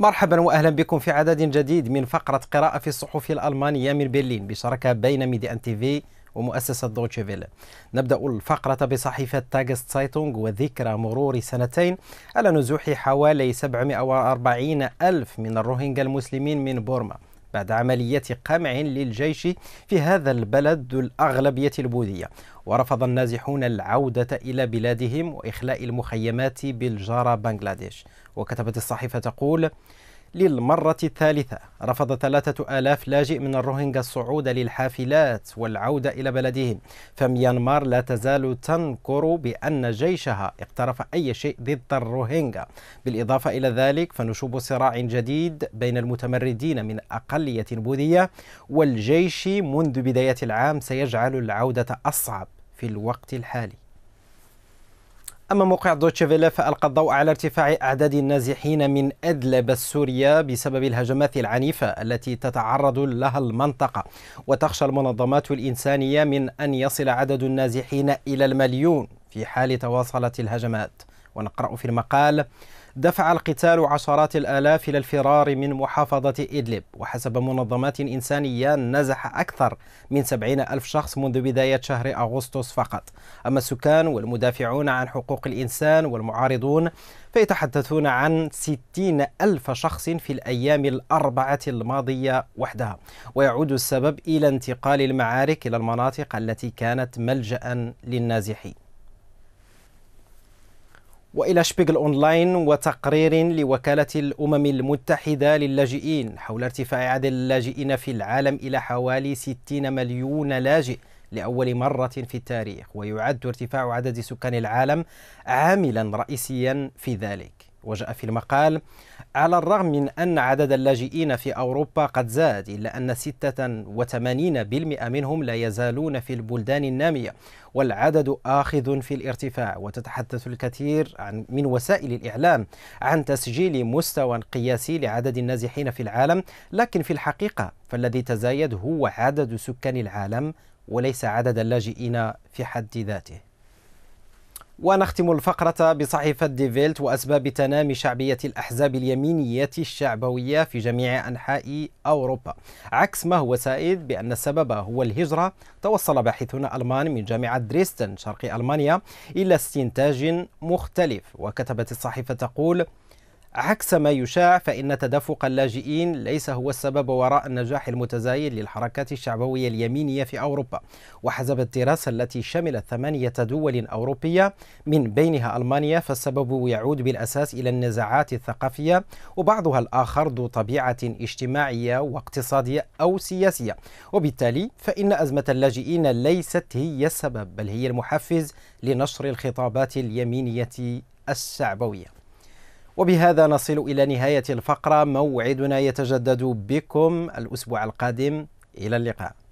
مرحبا واهلا بكم في عدد جديد من فقره قراءه في الصحف الالمانيه من برلين بشراكه بين ميدي ان تي في ومؤسسة دوتشي فيل نبدأ الفقرة بصحيفة تاجست سايتونغ وذكرى مرور سنتين على نزوح حوالي 740 ألف من الروهينجا المسلمين من بورما بعد عملية قمع للجيش في هذا البلد ذو الأغلبية البوذية ورفض النازحون العودة إلى بلادهم وإخلاء المخيمات بالجارة بنغلاديش وكتبت الصحيفة تقول للمرة الثالثة رفض ثلاثة آلاف لاجئ من الروهينجا الصعود للحافلات والعودة إلى بلدهم فميانمار لا تزال تنكر بأن جيشها اقترف أي شيء ضد الروهينجا بالإضافة إلى ذلك فنشوب صراع جديد بين المتمردين من أقلية بوذية والجيش منذ بداية العام سيجعل العودة أصعب في الوقت الحالي أما موقع دوتشيفيلا فألقى الضوء على ارتفاع أعداد النازحين من أدلب السورية بسبب الهجمات العنيفة التي تتعرض لها المنطقة وتخشى المنظمات الإنسانية من أن يصل عدد النازحين إلى المليون في حال تواصلت الهجمات ونقرأ في المقال دفع القتال عشرات الآلاف إلى الفرار من محافظة إدلب وحسب منظمات إنسانية نزح أكثر من سبعين ألف شخص منذ بداية شهر أغسطس فقط أما السكان والمدافعون عن حقوق الإنسان والمعارضون فيتحدثون عن ستين ألف شخص في الأيام الأربعة الماضية وحدها ويعود السبب إلى انتقال المعارك إلى المناطق التي كانت ملجأ للنازحين وإلى شبيغل أونلاين وتقرير لوكالة الأمم المتحدة للاجئين حول ارتفاع عدد اللاجئين في العالم إلى حوالي 60 مليون لاجئ لأول مرة في التاريخ ويعد ارتفاع عدد سكان العالم عاملا رئيسيا في ذلك وجاء في المقال على الرغم من أن عدد اللاجئين في أوروبا قد زاد إلا أن 86% منهم لا يزالون في البلدان النامية والعدد آخذ في الارتفاع وتتحدث الكثير عن من وسائل الإعلام عن تسجيل مستوى قياسي لعدد النازحين في العالم لكن في الحقيقة فالذي تزايد هو عدد سكان العالم وليس عدد اللاجئين في حد ذاته ونختم الفقرة بصحيفة ديفيلت وأسباب تنامي شعبية الأحزاب اليمينية الشعبوية في جميع أنحاء أوروبا عكس ما هو سائد بأن السبب هو الهجرة توصل باحثون ألمان من جامعة دريستن شرق ألمانيا إلى استنتاج مختلف وكتبت الصحيفة تقول عكس ما يشاع فإن تدفق اللاجئين ليس هو السبب وراء النجاح المتزايد للحركات الشعبوية اليمينية في أوروبا وحسب الدراسة التي شملت ثمانية دول أوروبية من بينها ألمانيا فالسبب يعود بالأساس إلى النزاعات الثقافية وبعضها الآخر ذو طبيعة اجتماعية واقتصادية أو سياسية وبالتالي فإن أزمة اللاجئين ليست هي السبب بل هي المحفز لنشر الخطابات اليمينية الشعبويه وبهذا نصل إلى نهاية الفقرة موعدنا يتجدد بكم الأسبوع القادم إلى اللقاء